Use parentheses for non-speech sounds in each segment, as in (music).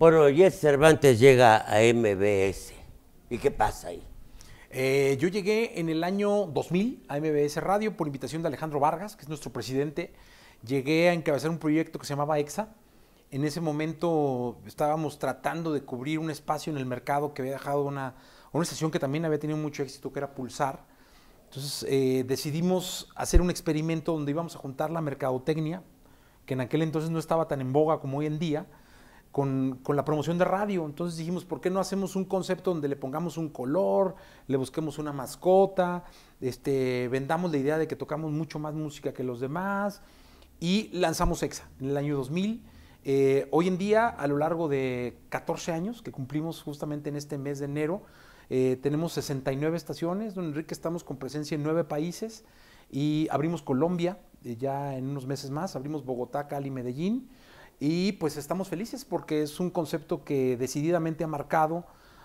hoy Cervantes llega a MBS. ¿Y qué pasa ahí? Eh, yo llegué en el año 2000 a MBS Radio por invitación de Alejandro Vargas, que es nuestro presidente. Llegué a encabezar un proyecto que se llamaba EXA. En ese momento estábamos tratando de cubrir un espacio en el mercado que había dejado una, una estación que también había tenido mucho éxito, que era Pulsar. Entonces eh, decidimos hacer un experimento donde íbamos a juntar la mercadotecnia, que en aquel entonces no estaba tan en boga como hoy en día, con, la promoción de radio. Entonces dijimos, ¿por qué no hacemos un concepto donde le pongamos un color, le busquemos una mascota, este, vendamos la idea de que tocamos mucho más música que los demás? Y lanzamos EXA en el año 2000. Eh, hoy en día, a lo largo de 14 años que cumplimos justamente en este mes de enero, eh, tenemos 69 estaciones, don Enrique, estamos con presencia en nueve países y abrimos Colombia eh, ya en unos meses más, abrimos Bogotá, Cali, Medellín y pues estamos felices porque es un concepto que decididamente ha marcado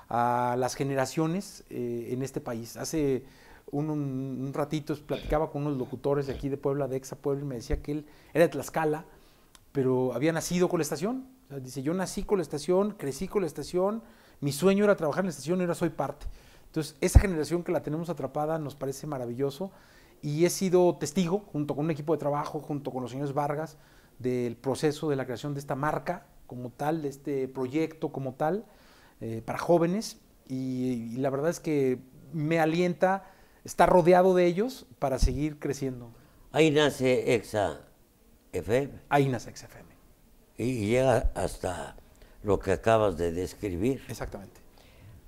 a las generaciones eh, en este país. Hace un, ratito platicaba con unos locutores de aquí de Puebla, de Exa Puebla, y me decía que él era de Tlaxcala, pero había nacido con la estación. dice, yo nací con la estación, crecí con la estación, mi sueño era trabajar en la estación y ahora soy parte. Entonces, esa generación que la tenemos atrapada nos parece maravilloso y he sido testigo, junto con un equipo de trabajo, junto con los señores Vargas, del proceso de la creación de esta marca como tal, de este proyecto como tal, eh, para jóvenes. Y, la verdad es que me alienta estar rodeado de ellos para seguir creciendo. Ahí nace Exa FM. Ahí nace Exa FM. Y, llega hasta lo que acabas de describir. Exactamente.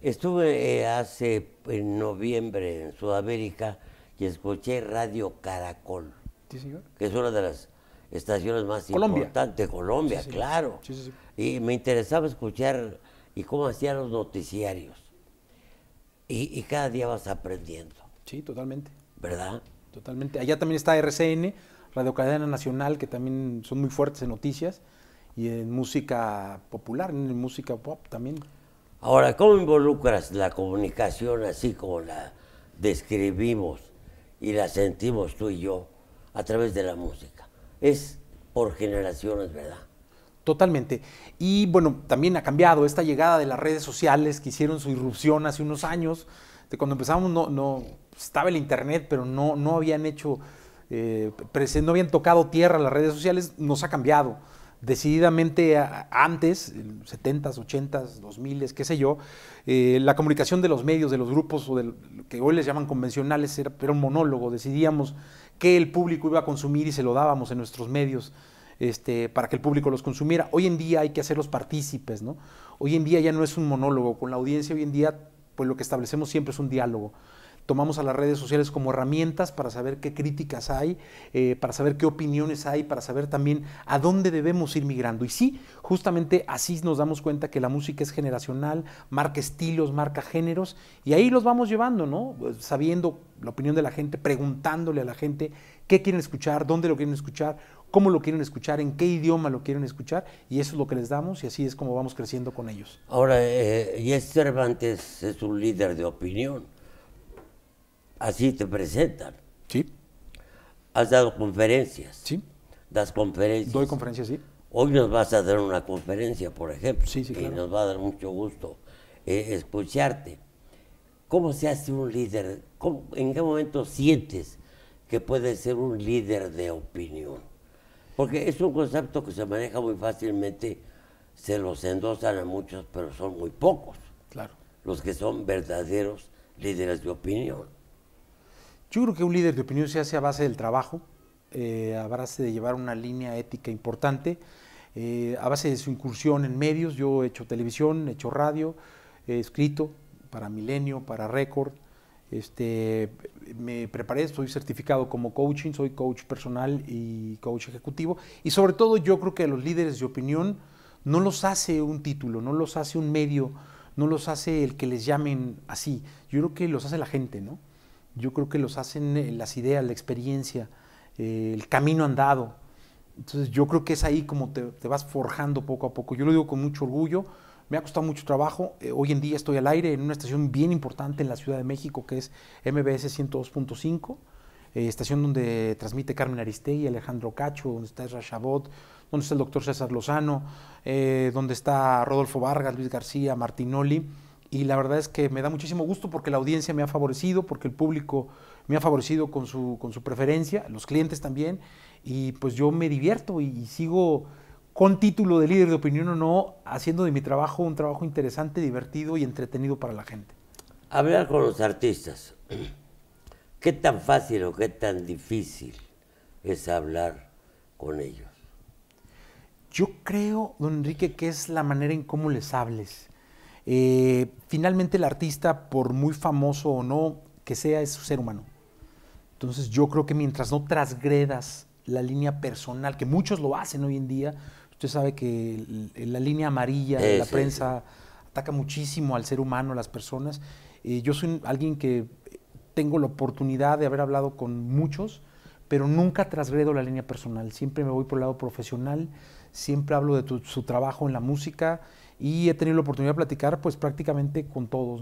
Estuve eh, hace en noviembre en Sudamérica y escuché Radio Caracol. ¿Sí, señor? Que es una de las estaciones más Colombia. importantes, Colombia, claro. y me interesaba escuchar y cómo hacían los noticiarios. Y, y, cada día vas aprendiendo. Sí, totalmente. ¿Verdad? Totalmente. Allá también está RCN, Radio Cadena Nacional, que también son muy fuertes en noticias y en música popular, en música pop también. Ahora, ¿cómo involucras la comunicación así como la describimos y la sentimos tú y yo a través de la música? es por generaciones, ¿verdad? Totalmente. Y bueno, también ha cambiado esta llegada de las redes sociales que hicieron su irrupción hace unos años. De cuando empezamos no, estaba el internet, pero no, no habían hecho, eh, no habían tocado tierra las redes sociales, nos ha cambiado. Decididamente en antes, 70s, 80s, 2000s, qué sé yo, eh, la comunicación de los medios, de los grupos o de, que hoy les llaman convencionales era, era un monólogo. Decidíamos que el público iba a consumir y se lo dábamos en nuestros medios este, para que el público los consumiera. Hoy en día hay que hacerlos partícipes, ¿no? Hoy en día ya no es un monólogo, con la audiencia hoy en día pues lo que establecemos siempre es un diálogo tomamos a las redes sociales como herramientas para saber qué críticas hay, eh, para saber qué opiniones hay, para saber también a dónde debemos ir migrando. Y sí, justamente así nos damos cuenta que la música es generacional, marca estilos, marca géneros, y ahí los vamos llevando, ¿no? Pues, sabiendo la opinión de la gente, preguntándole a la gente qué quieren escuchar, dónde lo quieren escuchar, cómo lo quieren escuchar, en qué idioma lo quieren escuchar, y eso es lo que les damos y así es como vamos creciendo con ellos. Ahora, y eh, es Cervantes es un líder de opinión así te presentan. Sí. Has dado conferencias. Sí. Das conferencias. Doy conferencias, sí. Hoy nos vas a dar una conferencia, por ejemplo. Sí, Y nos va a dar mucho gusto eh, escucharte. ¿Cómo se hace un líder? ¿En qué momento sientes que puedes ser un líder de opinión? Porque es un concepto que se maneja muy fácilmente, se los endosan a muchos, pero son muy pocos. Claro. Los que son verdaderos líderes de opinión. Yo creo que un líder de opinión se hace a base del trabajo, eh, a base de llevar una línea ética importante, eh, a base de su incursión en medios. Yo he hecho televisión, he hecho radio, he escrito para Milenio, para Record. Este, me preparé, soy certificado como coaching, soy coach personal y coach ejecutivo. Y sobre todo yo creo que a los líderes de opinión no los hace un título, no los hace un medio, no los hace el que les llamen así. Yo creo que los hace la gente, ¿no? yo creo que los hacen eh, las ideas, la experiencia, eh, el camino andado. Entonces yo creo que es ahí como te, vas forjando poco a poco. Yo lo digo con mucho orgullo, me ha costado mucho trabajo. Eh, hoy en día estoy al aire en una estación bien importante en la Ciudad de México que es MBS 102.5, estación donde transmite Carmen Aristegui, Alejandro Cacho, donde está Ezra Chabot, donde está el doctor César Lozano, donde está Rodolfo Vargas, Luis García, Martinoli y la verdad es que me da muchísimo gusto porque la audiencia me ha favorecido, porque el público me ha favorecido con su, preferencia, los clientes también, y pues yo me divierto y, y sigo con título de líder de opinión o no, haciendo de mi trabajo un trabajo interesante, divertido y entretenido para la gente. Hablar con los artistas. (clears throat) ¿Qué tan fácil o qué tan difícil es hablar con ellos? Yo creo, don Enrique, que es la manera en cómo les hables. Eh, finalmente el artista, por muy famoso o no que sea, es ser humano. Entonces yo creo que mientras no trasgredas la línea personal, que muchos lo hacen hoy en día, usted sabe que la línea amarilla de eh, la prensa ataca muchísimo al ser humano, a las personas. Eh, yo soy alguien que tengo la oportunidad de haber hablado con muchos, pero nunca trasgredo la línea personal, siempre me voy por el lado profesional, siempre hablo de su trabajo en la música y he tenido la oportunidad de platicar pues prácticamente con todos,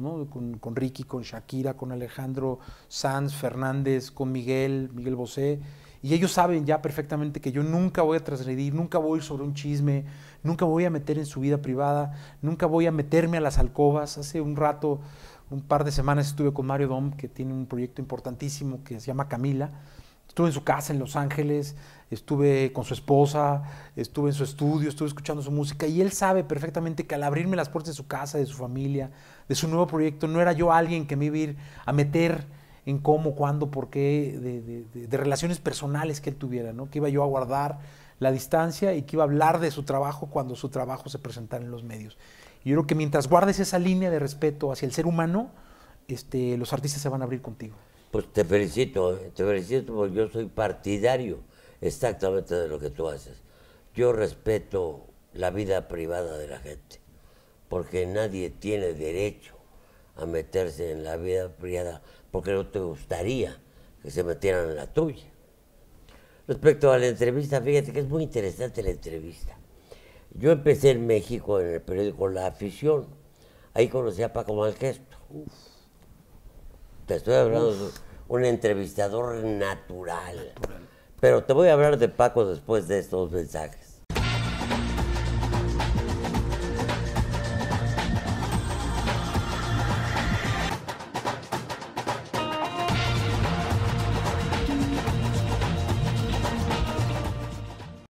con, Ricky, con Shakira, con Alejandro Sanz, Fernández, con Miguel, Miguel Bosé. Y ellos saben ya perfectamente que yo nunca voy a transgredir, nunca voy sobre un chisme, nunca voy a meter en su vida privada, nunca voy a meterme a las alcobas. Hace un rato, un par de semanas estuve con Mario Dom, que tiene un proyecto importantísimo que se llama Camila. Estuve en su casa en Los Ángeles, estuve con su esposa, estuve en su estudio, estuve escuchando su música y él sabe perfectamente que al abrirme las puertas de su casa, de su familia, de su nuevo proyecto, no era yo alguien que me iba a ir a meter en cómo, cuándo, por qué, de, de, relaciones personales que él tuviera, ¿no? que iba yo a guardar la distancia y que iba a hablar de su trabajo cuando su trabajo se presentara en los medios. yo creo que mientras guardes esa línea de respeto hacia el ser humano, este, los artistas se van a abrir contigo. Pues te felicito, te felicito porque yo soy partidario exactamente de lo que tú haces. Yo respeto la vida privada de la gente, porque nadie tiene derecho a meterse en la vida privada, porque no te gustaría que se metieran en la tuya. Respecto a la entrevista, fíjate que es muy interesante la entrevista. Yo empecé en México en el periódico La Afición. Ahí conocí a Paco Malgesto. Te estoy hablando de un entrevistador natural. Pero te voy a hablar de Paco después de estos mensajes.